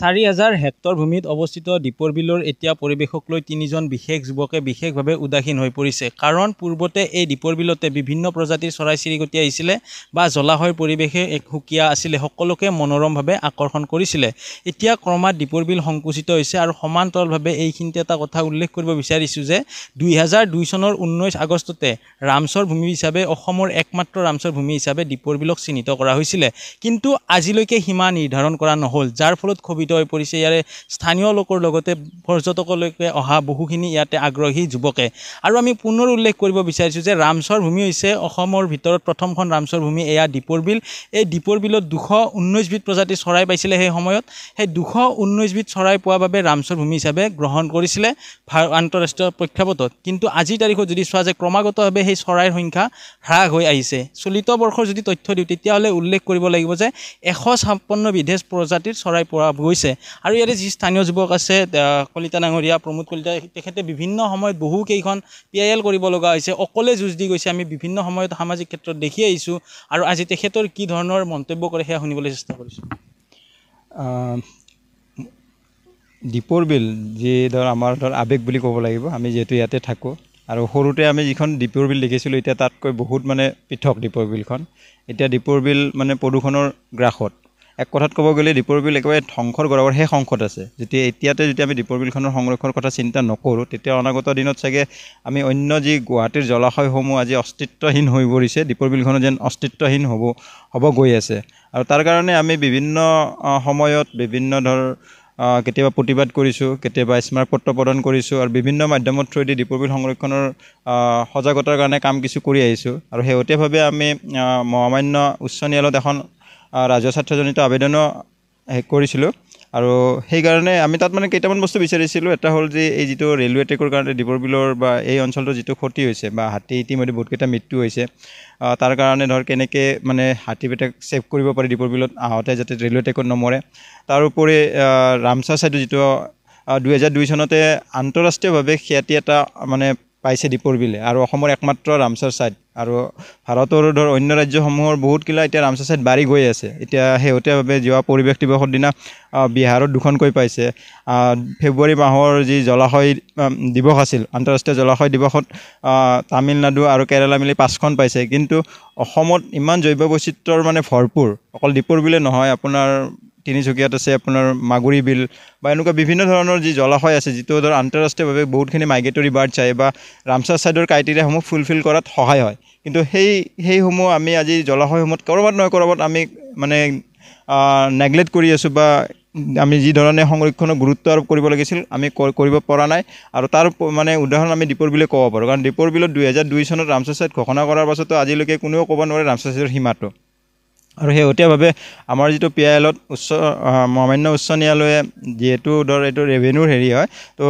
চাৰি হাজাৰ হেক্টৰ ভূমিত অৱস্থিত দীপৰ বিলৰ এতিয়া পৰিৱেশক লৈ তিনিজন বিশেষ যুৱকে বিশেষভাৱে উদাসীন হৈ পৰিছে কাৰণ পূৰ্বতে এই দীপৰ বিলতে বিভিন্ন প্ৰজাতিৰ চৰাই চিৰিকটি আহিছিলে বা জলাশয়ৰ পৰিৱেশে এক সুকীয়া আছিলে সকলোকে মনোৰমভাৱে আকৰ্ষণ কৰিছিলে এতিয়া ক্ৰমাৎ দীপৰ বিল সংকুচিত হৈছে আৰু সমান্তৰালভাৱে এইখিনিতে এটা কথা উল্লেখ কৰিব বিচাৰিছোঁ যে দুহেজাৰ দুই চনৰ ঊনৈছ আগষ্টতে ৰামচৰ ভূমি হিচাপে অসমৰ একমাত্ৰ ৰামচৰ ভূমি হিচাপে দীপৰ বিলক চিহ্নিত কৰা হৈছিলে কিন্তু আজিলৈকে সীমা নিৰ্ধাৰণ কৰা নহ'ল যাৰ ফলত সুশোভিত হৈ পৰিছে ইয়াৰে স্থানীয় লোকৰ লগতে পৰ্যটকলৈকে অহা বহুখিনি ইয়াতে আগ্ৰহী যুৱকে আৰু আমি পুনৰ উল্লেখ কৰিব বিচাৰিছোঁ যে ৰামচৰ ভূমি হৈছে অসমৰ ভিতৰত প্ৰথমখন ৰামচৰ ভূমি এয়া দীপৰ বিল এই দীপৰ বিলত দুশ ঊনৈছবিধ প্ৰজাতি চৰাই পাইছিলে সেই সময়ত সেই দুশ ঊনৈছবিধ চৰাই পোৱাৰ বাবে ৰামচৰ ভূমি হিচাপে গ্ৰহণ কৰিছিলে আন্তঃৰাষ্ট্ৰীয় প্ৰেক্ষাপটত কিন্তু আজিৰ তাৰিখত যদি চোৱা যায় ক্ৰমাগতভাৱে সেই চৰাইৰ সংখ্যা হ্ৰাস হৈ আহিছে চলিত বৰ্ষৰ যদি তথ্য দিওঁ তেতিয়াহ'লে উল্লেখ কৰিব লাগিব যে এশ ছাপন্ন বিধেশ প্ৰজাতিৰ চৰাই পোৱা গৈছে আৰু ইয়াতে যি স্থানীয় যুৱক আছে কলিতা ডাঙৰীয়া প্ৰমোদ কলিতা তেখেতে বিভিন্ন সময়ত বহুকেইখন পি আই এল কৰিব লগা হৈছে অকলে যুঁজ দি গৈছে আমি বিভিন্ন সময়ত সামাজিক ক্ষেত্ৰত দেখি আহিছোঁ আৰু আজি তেখেতৰ কি ধৰণৰ মন্তব্য কৰে সেয়া শুনিবলৈ চেষ্টা কৰিছোঁ দীপৰ বিল যি ধৰ আমাৰ ধৰ আৱেগ বুলি ক'ব লাগিব আমি যিহেতু ইয়াতে থাকোঁ আৰু সৰুতে আমি যিখন দীপৰ বিল দেখিছিলোঁ এতিয়া তাতকৈ বহুত মানে পৃথক দীপৰ বিলখন এতিয়া দীপৰ বিল মানে প্ৰদূষণৰ গ্ৰাসত এক কথাত ক'ব গ'লে দীপৰ বিল একেবাৰে ধ্বংসৰ গৌৰৱৰ সেই অংশত আছে যেতিয়া এতিয়াতে যদি আমি দীপৰ বিলখনৰ সংৰক্ষণৰ কথা চিন্তা নকৰোঁ তেতিয়া অনাগত দিনত চাগে আমি অন্য যি গুৱাহাটীৰ জলাশয়সমূহ আজি অস্তিত্বহীন হৈ পৰিছে দীপৰ বিলখনো যেন অস্তিত্বহীন হ'ব হ'ব গৈ আছে আৰু তাৰ কাৰণে আমি বিভিন্ন সময়ত বিভিন্ন ধৰ কেতিয়াবা প্ৰতিবাদ কৰিছোঁ কেতিয়াবা স্মাৰক পত্ৰ প্ৰদান কৰিছোঁ আৰু বিভিন্ন মাধ্যমৰ থ্ৰুৱেদি দীপৰ বিল সংৰক্ষণৰ সজাগতাৰ কাৰণে কাম কিছু কৰি আহিছোঁ আৰু শেহতীয়াভাৱে আমি মহামান্য উচ্চ ন্যায়ালয়ত এখন ৰাজহাত্ৰজনিত আবেদনো কৰিছিলোঁ আৰু সেইকাৰণে আমি তাত মানে কেইটামান বস্তু বিচাৰিছিলোঁ এটা হ'ল যে এই যিটো ৰেলৱে ট্ৰেকৰ কাৰণে দীপৰ বিলৰ বা এই অঞ্চলটোৰ যিটো ক্ষতি হৈছে বা হাতী ইতিমধ্যে বহুতকেইটা মৃত্যু হৈছে তাৰ কাৰণে ধৰক কেনেকৈ মানে হাতী হাতীবিলাক চেভ কৰিব পাৰি দীপৰ বিলত আহোঁতে যাতে ৰেলৱে ট্ৰেকত নমৰে তাৰোপৰি ৰামচাৰ চাইডৰ যিটো দুহেজাৰ দুই চনতে আন্তঃৰাষ্ট্ৰীয়ভাৱে খ্যাতি এটা মানে পাইছে দীপৰ বিলে আৰু অসমৰ একমাত্ৰ ৰামচাৰ চাইড আৰু ভাৰতৰ ধৰ অন্য ৰাজ্যসমূহৰ বহুত কিলা এতিয়া ৰামচাচাইত বাঢ়ি গৈ আছে এতিয়া শেহতীয়াভাৱে যোৱা পৰিৱেশ দিৱসৰ দিনা বিহাৰত দুখনকৈ পাইছে ফেব্ৰুৱাৰী মাহৰ যি জলাশয় দিৱস আছিল আন্তঃৰাষ্ট্ৰীয় জলাশয় দিৱসত তামিলনাডু আৰু কেৰেলা মিলি পাঁচখন পাইছে কিন্তু অসমত ইমান জৈৱ বৈচিত্ৰ্যৰ মানে ভৰপূৰ অকল দীপৰ বুলিয়ে নহয় আপোনাৰ তিনিচুকীয়াত আছে আপোনাৰ মাগুৰি বিল বা এনেকুৱা বিভিন্ন ধৰণৰ যি জলাশয় আছে যিটো ধৰক আন্তঃৰাষ্ট্ৰীয়ভাৱে বহুতখিনি মাইগ্ৰেটৰী বাৰ্ড চাই বা ৰামচাৰ ছাইডৰ ক্ৰাইটেৰিয়াসমূহ ফুলফিল কৰাত সহায় হয় কিন্তু সেই সেইসমূহ আমি আজি জলাশয়সমূহত ক'ৰবাত নহয় ক'ৰবাত আমি মানে নেগলেক্ট কৰি আছোঁ বা আমি যিধৰণে সংৰক্ষণৰ গুৰুত্ব আৰোপ কৰিব লাগিছিল আমি কৰিব পৰা নাই আৰু তাৰ মানে উদাহৰণ আমি দীপৰ বিলে ক'ব পাৰোঁ কাৰণ দীপৰ বিলত দুহেজাৰ দুই চনত ৰামচাৰ ছাইড ঘোষণা কৰাৰ পাছতো আজিলৈকে কোনেও ক'ব নোৱাৰে ৰামচাৰ ছাইডৰ সীমাটো আৰু শেহতীয়াভাৱে আমাৰ যিটো পি আই এলত উচ্চ মান্য উচ্চ ন্যায়ালয়ে যিহেতু ধৰ এইটো ৰেভেনিউৰ হেৰি হয় তো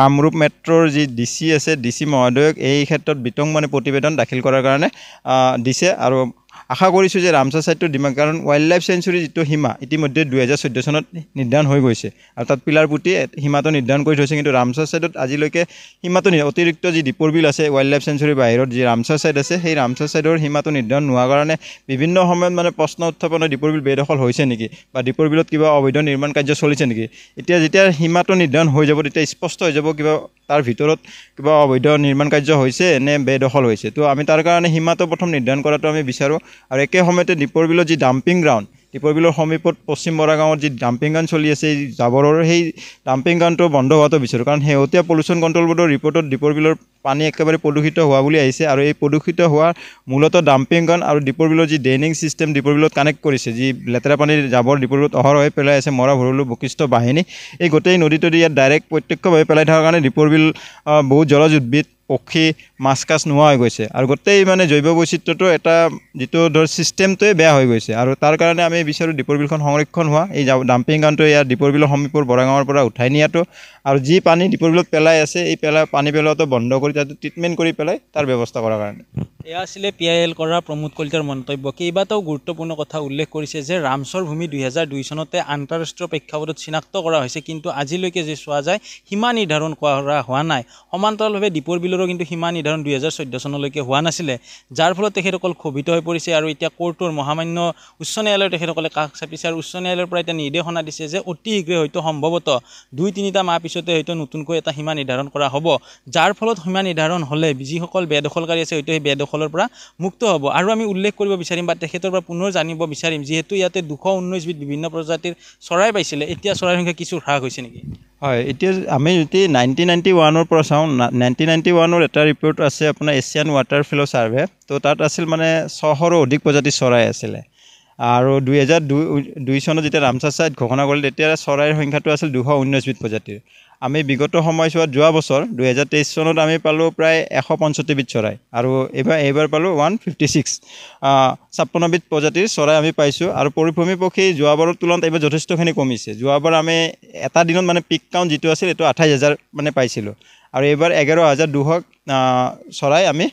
কামৰূপ মেট্ৰ'ৰ যি ডি চি আছে ডি চি মহোদয়ক এই ক্ষেত্ৰত বিতং মানে প্ৰতিবেদন দাখিল কৰাৰ কাৰণে দিছে আৰু আশা কৰিছোঁ যে ৰামচাৰ ছাইটটো ডিমাণ্ড কাৰণ ৱাইল্ড লাইফ চেঞ্চুৰী যিটো সীমা ইতিমধ্যে দুহেজাৰ চৈধ্য চনত নিৰ্ধাৰণ হৈ গৈছে আৰু তাত পিলাৰ পুতি সীমাটো নিৰ্ধাৰণ কৰি থৈছে কিন্তু ৰামচাৰ ছাইডত আজিলৈকে সীমাটো অতিৰিক্ত যি দীপৰ বিল আছে ৱাইল্ড লাইফ চেঞ্চুৰীৰ বাহিৰত যি ৰামচাৰ ছাইড আছে সেই ৰামচাৰ ছাইডৰ সীমাটো নিৰ্ধাৰণ নোহোৱাৰ কাৰণে বিভিন্ন সময়ত মানে প্ৰশ্ন উত্থাপন দীপৰ বিল বেদখল হৈছে নেকি বা দীপৰ বিলত কিবা অবৈধ নিৰ্মাণ কাৰ্য চলিছে নেকি এতিয়া যেতিয়া সীমাটো নিৰ্ধাৰণ হৈ যাব তেতিয়া স্পষ্ট হৈ যাব কিবা তাৰ ভিতৰত কিবা অবৈধ নিৰ্মাণ কাৰ্য হৈছে নে বেদখল হৈছে তো আমি তাৰ কাৰণে সীমাটো প্ৰথম নিৰ্ধাৰণ কৰাটো আমি বিচাৰোঁ আৰু একে সময়তে দীপৰ বিলৰ যি ডাম্পিং গ্ৰাউণ্ড দীপৰ বিলৰ সমীপত পশ্চিম বৰাগাঁৱত যি ডাম্পিং গান চলি আছে জাবৰৰ সেই ডাম্পিং গানটো বন্ধ হোৱাটো বিচাৰোঁ কাৰণ শেহতীয়া পলিউশ্যন কণ্ট্ৰল ব'ৰ্ডৰ ৰিপৰ্টত দীপৰ বিলৰ পানী একেবাৰে প্ৰদূষিত হোৱা বুলি আহিছে আৰু এই প্ৰদূষিত হোৱা মূলতঃ ডাম্পিং গান আৰু বিলৰ যি ড্ৰেইনিং ছিষ্টেম দীপৰ বিলত কানেক্ট কৰিছে যি লেতেৰা পানীৰ জাবৰ দীপৰ বিলত দীপৰবিলত হৈ পেলাই আছে মৰা ভৰলু বশিষ্ঠ বাহিনী এই গোটেই নদীটোদি ইয়াত ডাইৰেক্ট প্ৰত্যক্ষভাৱে পেলাই থকাৰ কাৰণে দীপৰ বিল বহুত জলজ উদ্ভিদ পক্ষী মাছ কাছ নোহোৱা হৈ গৈছে আৰু গোটেই মানে জৈৱ বৈচিত্ৰটো এটা যিটো ধৰ চিষ্টেমটোৱে বেয়া হৈ গৈছে আৰু তাৰ কাৰণে আমি বিচাৰোঁ দীপৰ বিলখন সংৰক্ষণ হোৱা এই ডাম্পিং গ্ৰাউণ্ডটো ইয়াৰ দীপৰ বিলৰ সমীপৰ বৰাগাঁৱৰ পৰা উঠাই নিয়াটো আৰু যি পানী দীপৰ বিলত পেলাই আছে এই পেলাই পানী পেলোৱাটো বন্ধ কৰি তাতে ট্ৰিটমেণ্ট কৰি পেলাই তাৰ ব্যৱস্থা কৰাৰ কাৰণে এয়া আছিলে পি আই এল কৰাৰ প্ৰমোদ কলিতাৰ মন্তব্য কেইবাটাও গুৰুত্বপূৰ্ণ কথা উল্লেখ কৰিছে যে ৰামচৰ ভূমি দুই দুহেজাৰ দুই চনতে আন্তঃৰাষ্ট্ৰীয় প্ৰেক্ষাপটত চিনাক্ত কৰা হৈছে কিন্তু আজিলৈকে যে চোৱা যায় সীমা নিৰ্ধাৰণ কৰা হোৱা নাই সমান্তৰালভাৱে দীপৰ বিলৰো কিন্তু সীমা নিৰ্ধাৰণ দুহেজাৰ চৈধ্য চনলৈকে হোৱা নাছিলে যাৰ ফলত তেখেতসকল ক্ষোভিত হৈ পৰিছে আৰু এতিয়া কোৰ্টৰ মহামান্য উচ্চ ন্যায়ালয়ৰ তেখেতসকলে কাষ চাপিছে আৰু উচ্চ ন্যায়ালয়ৰ পৰা এতিয়া নিৰ্দেশনা দিছে যে অতি শীঘ্ৰে হয়তো সম্ভৱতঃ দুই তিনিটা মাহ পিছতে হয়তো নতুনকৈ এটা সীমা নিৰ্ধাৰণ কৰা হ'ব যাৰ ফলত সীমা নিৰ্ধাৰণ হ'লে যিসকল বেদখলকাৰী আছে হয়তো সেই বেদখল ফলৰ পৰা মুক্ত হ'ব আৰু আমি উল্লেখ কৰিব বিচাৰিম বা তেখেতৰ পৰা পুনৰ জানিব বিচাৰিম যিহেতু ইয়াতে দুশ ঊনৈছবিধ বিভিন্ন প্ৰজাতিৰ চৰাই পাইছিলে এতিয়া চৰাইৰ সংখ্যা কিছু হ্ৰাস হৈছে নেকি হয় এতিয়া আমি যদি নাইণ্টিন নাইণ্টি ওৱানৰ পৰা চাওঁ নাইণ্টিন নাইণ্টি ওৱানৰ এটা ৰিপৰ্ট আছে আপোনাৰ এছিয়ান ৱাটাৰ ফিল' ছাৰ্ভে তো তাত আছিল মানে ছশৰো অধিক প্ৰজাতিৰ চৰাই আছিলে আৰু দুহেজাৰ দুই দুই চনত যেতিয়া ৰামচাৰ চাইট ঘোষণা কৰিলে তেতিয়া চৰাইৰ সংখ্যাটো আছিল দুশ ঊনৈছবিধ প্ৰজাতিৰ আমি বিগত সময়ছোৱাত যোৱা বছৰ দুহেজাৰ তেইছ চনত আমি পালোঁ প্ৰায় এশ পঞ্চল্লিছবিধ চৰাই আৰু এইবাৰ এইবাৰ পালোঁ ওৱান ফিফটি ছিক্স ছাপন্নবিধ প্ৰজাতিৰ চৰাই আমি পাইছোঁ আৰু পৰিভ্ৰমী পক্ষী যোৱাবাৰৰ তুলনাত এইবাৰ যথেষ্টখিনি কমিছে যোৱাবাৰ আমি এটা দিনত মানে পিক কাউণ্ট যিটো আছিল এইটো আঠাইছ হেজাৰ মানে পাইছিলোঁ আৰু এইবাৰ এঘাৰ হাজাৰ দুশ চৰাই আমি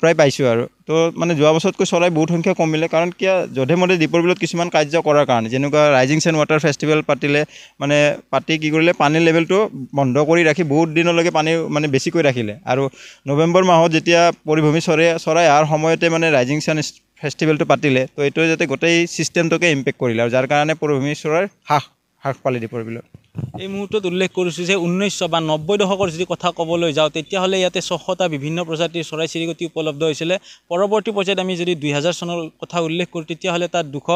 প্ৰায় পাইছোঁ আৰু তো মানে যোৱা বছৰতকৈ চৰাই বহুত সংখ্যা কমিলে কাৰণ কিয় যধে মধে দীপৰ বিলত কিছুমান কাৰ্য কৰাৰ কাৰণে যেনেকুৱা ৰাইজিং চেন ৱাটাৰ ফেষ্টিভেল পাতিলে মানে পাতি কি কৰিলে পানীৰ লেভেলটো বন্ধ কৰি ৰাখি বহুত দিনলৈকে পানী মানে বেছিকৈ ৰাখিলে আৰু নৱেম্বৰ মাহত যেতিয়া পৰিভ্ৰমী চৰাই চৰাই অহাৰ সময়তে মানে ৰাইজিং চেন ফেষ্টিভেলটো পাতিলে তো এইটোৱে যাতে গোটেই ছিষ্টেমটোকে ইম্পেক্ট কৰিলে আৰু যাৰ কাৰণে পৰিভ্ৰমী চৰাইৰ হ্ৰাস হ্ৰাস পালে দীপৰ বিলত এই মুহূৰ্তত উল্লেখ কৰিছোঁ যে ঊনৈছশ বা নব্বৈ দশকৰ যদি কথা ক'বলৈ যাওঁ তেতিয়াহ'লে ইয়াতে ছশটা বিভিন্ন প্ৰজাতিৰ চৰাই চিৰিকটি উপলব্ধ হৈছিলে পৰৱৰ্তী পৰ্যায়ত আমি যদি দুই দুহেজাৰ চনৰ কথা উল্লেখ কৰোঁ তেতিয়াহ'লে তাত দুশ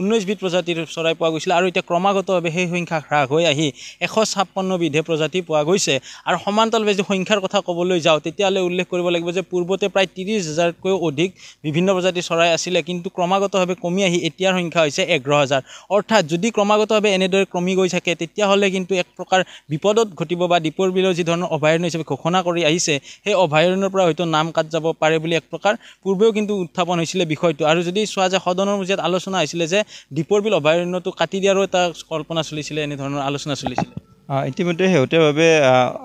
ঊনৈছবিধ প্ৰজাতিৰ চৰাই পোৱা গৈছিলে আৰু এতিয়া ক্ৰমাগতভাৱে সেই সংখ্যা হ্ৰাস হৈ আহি এশ ছাপন্নবিধে প্ৰজাতি পোৱা গৈছে আৰু সমান্তৰভাৱে যদি সংখ্যাৰ কথা ক'বলৈ যাওঁ তেতিয়াহ'লে উল্লেখ কৰিব লাগিব যে পূৰ্বতে প্ৰায় ত্ৰিছ হাজাৰতকৈও অধিক বিভিন্ন প্ৰজাতিৰ চৰাই আছিলে কিন্তু ক্ৰমাগতভাৱে কমি আহি এতিয়াৰ সংখ্যা হৈছে এঘাৰ হাজাৰ অৰ্থাৎ যদি ক্ৰমাগতভাৱে এনেদৰে কমি গৈ থাকে তেতিয়াহ'লে হিচাপে কিন্তু এক প্ৰকাৰ বিপদত ঘটিব বা দীপৰ বিলৰ যি ধৰণৰ অভয়াৰণ্য হিচাপে ঘোষণা কৰি আহিছে সেই অভয়াৰণ্যৰ পৰা হয়তো নাম কাট যাব পাৰে বুলি এক প্ৰকাৰ পূৰ্বেও কিন্তু উত্থাপন হৈছিলে বিষয়টো আৰু যদি চোৱা যায় সদনৰ মজিয়াত আলোচনা হৈছিলে যে দীপৰ বিল অভয়াৰণ্যটো কাটি দিয়াৰো এটা কল্পনা চলিছিলে এনেধৰণৰ আলোচনা চলিছিলে ইতিমধ্যে শেহতীয়াভাৱে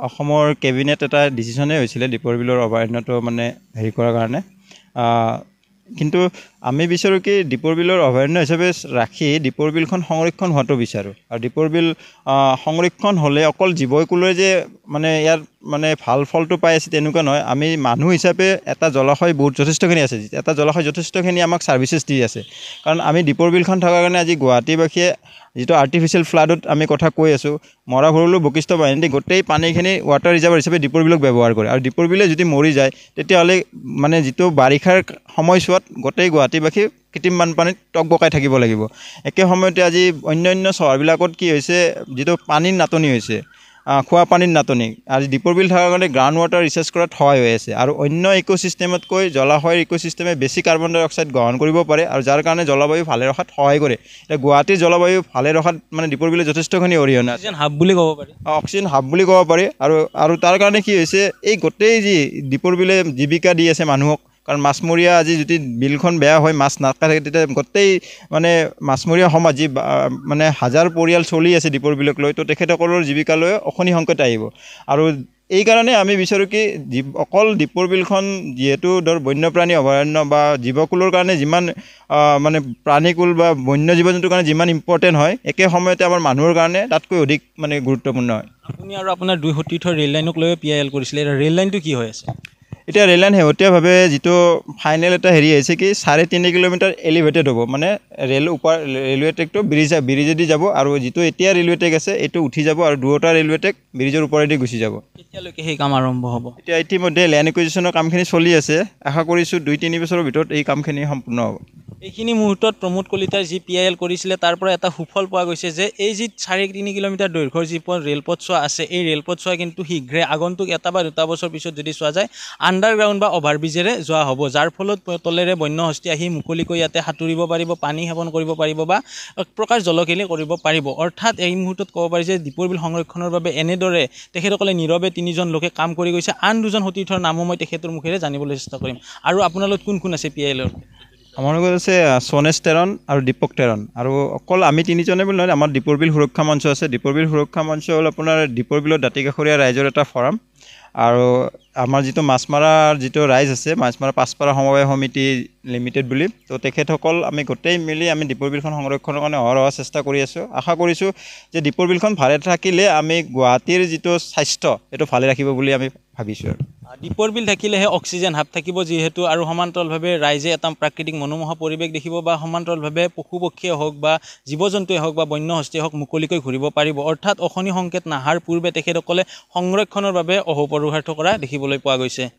অসমৰ কেবিনেট এটা ডিচিশ্যনেই হৈছিলে দীপৰ বিলৰ অভয়াৰণ্যটো মানে হেৰি কৰাৰ কাৰণে কিন্তু আমি বিচাৰোঁ কি দীপৰ বিলৰ অভয়াৰণ্য হিচাপে ৰাখি দীপৰ বিলখন সংৰক্ষণ হোৱাটো বিচাৰোঁ আৰু দীপৰ বিল সংৰক্ষণ হ'লে অকল জীৱকুলৈ যে মানে ইয়াৰ মানে ভাল ফলটো পাই আছে তেনেকুৱা নহয় আমি মানুহ হিচাপে এটা জলাশয় বহুত যথেষ্টখিনি আছে এটা জলাশয় যথেষ্টখিনি আমাক ছাৰ্ভিচেছ দি আছে কাৰণ আমি দীপৰ বিলখন থকাৰ কাৰণে আজি গুৱাহাটীবাসীয়ে যিটো আৰ্টিফিচিয়েল ফ্লাডত আমি কথা কৈ আছোঁ মৰাভৰলৈ বকিষ্ঠ বাহিনী গোটেই পানীখিনি ৱাটাৰ ৰিজাৰ্ভ হিচাপে দীপৰ বিলক ব্যৱহাৰ কৰে আৰু দীপৰ বিলে যদি মৰি যায় তেতিয়াহ'লে মানে যিটো বাৰিষাৰ সময়ছোৱাত গোটেই গুৱাহাটী মাটিবাসী কৃত্ৰিম বানপানীত টক বকাই থাকিব লাগিব একে সময়তে আজি অন্যান্য চহৰবিলাকত কি হৈছে যিটো পানীৰ নাটনি হৈছে খোৱা পানীৰ নাটনি আজি দীপৰ বিল থকাৰ কাৰণে গ্ৰাউণ্ড ৱাটাৰ ৰিচাৰ্জ কৰাত সহায় হৈ আছে আৰু অন্য ইক' ইক'চিষ্টেমতকৈ জলাশয়ৰ ইক'চিষ্টেমে বেছি কাৰ্বন ডাই অক্সাইড গ্ৰহণ কৰিব পাৰে আৰু যাৰ কাৰণে জলবায়ু ভালে ৰখাত সহায় কৰে এতিয়া গুৱাহাটীৰ জলবায়ু ভালে ৰখাত মানে দীপৰ বিলে যথেষ্টখিনি অৰিহণা অক্সিজেন হাব বুলি ক'ব পাৰি অক্সিজেন হাব বুলি ক'ব পাৰি আৰু আৰু তাৰ কাৰণে কি হৈছে এই গোটেই যি দীপৰ বিলে জীৱিকা দি আছে মানুহক কাৰণ মাছমৰীয়া আজি যদি বিলখন বেয়া হয় মাছ থাকে তেতিয়া গোটেই মানে মাছমৰীয়া সমাজ যি মানে হাজাৰ পৰিয়াল চলি আছে দীপৰ বিলক লৈ তো তেখেতসকলৰ জীৱিকালৈ অশনি সংকেত আহিব আৰু এইকাৰণে আমি বিচাৰোঁ কি অকল দীপৰ বিলখন যিহেতু ধৰ বন্যপ্ৰাণী অভয়াৰণ্য বা জীৱকুলৰ কাৰণে যিমান মানে প্ৰাণীকুল বা বন্য জীৱ জন্তুৰ কাৰণে যিমান ইম্পৰ্টেণ্ট হয় একে সময়তে আমাৰ মানুহৰ কাৰণে তাতকৈ অধিক মানে গুৰুত্বপূৰ্ণ হয় আপুনি আৰু আপোনাৰ দুই সতীৰ্থ ৰেল লাইনক লৈ পি আই এল কৰিছিলে ৰেল লাইনটো কি হৈ আছে এতিয়া ৰেললাইন শেহতীয়াভাৱে যিটো ফাইনেল এটা হেৰি আহিছে কি চাৰে তিনি কিলোমিটাৰ এলিভেটেড হ'ব মানে ৰেল ওপৰ ৰেলৱে ট্ৰেকটো ব্ৰিজ ব্ৰিজেদি যাব আৰু যিটো এতিয়া ৰেলৱে ট্ৰেক আছে এইটো উঠি যাব আৰু দুয়োটা ৰেলৱে ট্ৰেক ব্ৰিজৰ ওপৰেদি গুচি যাব এতিয়ালৈকে সেই কাম আৰম্ভ হ'ব এতিয়া ইতিমধ্যে লেণ্ড একুইজিশ্যনৰ কামখিনি চলি আছে আশা কৰিছোঁ দুই তিনি বছৰৰ ভিতৰত এই কামখিনি সম্পূৰ্ণ হ'ব এইখিনি মুহূৰ্তত প্ৰমোদ কলিতাই যি পি আই এল কৰিছিলে তাৰ পৰা এটা সুফল পোৱা গৈছে যে এই যি চাৰে তিনি কিলোমিটাৰ দৈৰ্ঘ্যৰ যি ৰেলপথছোৱা আছে এই ৰেলপথছোৱা কিন্তু শীঘ্ৰে আগন্তুক এটা বা দুটা বছৰ পিছত যদি চোৱা যায় আণ্ডাৰগ্ৰাউণ্ড বা অভাৰব্ৰিজেৰে যোৱা হ'ব যাৰ ফলত তলেৰে বন্য বন্যহস্তি আহি মুকলিকৈ ইয়াতে সাঁতুৰিব পাৰিব পানী সেৱন কৰিব পাৰিব বা এক প্ৰকাৰ জলকেলি কৰিব পাৰিব অৰ্থাৎ এই মুহূৰ্তত ক'ব পাৰি যে দীপৰ বিল সংৰক্ষণৰ বাবে এনেদৰে তেখেতসকলে নীৰৱে তিনিজন লোকে কাম কৰি গৈছে আন দুজন সতীৰ্থৰ নামো মই তেখেতৰ মুখেৰে জানিবলৈ চেষ্টা কৰিম আৰু আপোনালোক কোন কোন আছে পি আই এলৰ আমাৰ লগত আছে সনেশ তেৰণ আৰু দীপক তেৰণ আৰু অকল আমি তিনিজনে বুলি নহয় আমাৰ দীপৰ বিল সুৰক্ষা মঞ্চ আছে দীপৰ বিল সুৰক্ষা মঞ্চ হ'ল আপোনাৰ দীপৰ বিলৰ দাঁতি কাষৰীয়া ৰাইজৰ এটা ফৰাম আৰু আমাৰ যিটো মাছ মৰাৰ যিটো ৰাইজ আছে মাছ মৰা পাছপাৰা সমবায় সমিতি লিমিটেড বুলি তো তেখেতসকল আমি গোটেই মিলি আমি দীপৰ বিলখন সংৰক্ষণৰ কাৰণে অহৰহ চেষ্টা কৰি আছোঁ আশা কৰিছোঁ যে দীপৰ বিলখন ভালে থাকিলে আমি গুৱাহাটীৰ যিটো স্বাস্থ্য সেইটো ভালে ৰাখিব বুলি আমি ভাবিছোঁ আৰু দীপৰ বিল থাকিলেহে অক্সিজেন হাব থাকিব যিহেতু আৰু সমান্তৰালভাৱে ৰাইজে এটা প্ৰাকৃতিক মনোমোহা পৰিৱেশ দেখিব বা সমান্তৰালভাৱে পশু পক্ষীয়ে হওক বা জীৱ জন্তুৱে হওক বা বন্য হস্তীয়ে হওক মুকলিকৈ ঘূৰিব পাৰিব অৰ্থাৎ অশনি সংকেত নাহাৰ পূৰ্বে তেখেতসকলে সংৰক্ষণৰ বাবে অহোপৰোহাৰ্থ কৰা দেখিবলৈ পোৱা গৈছে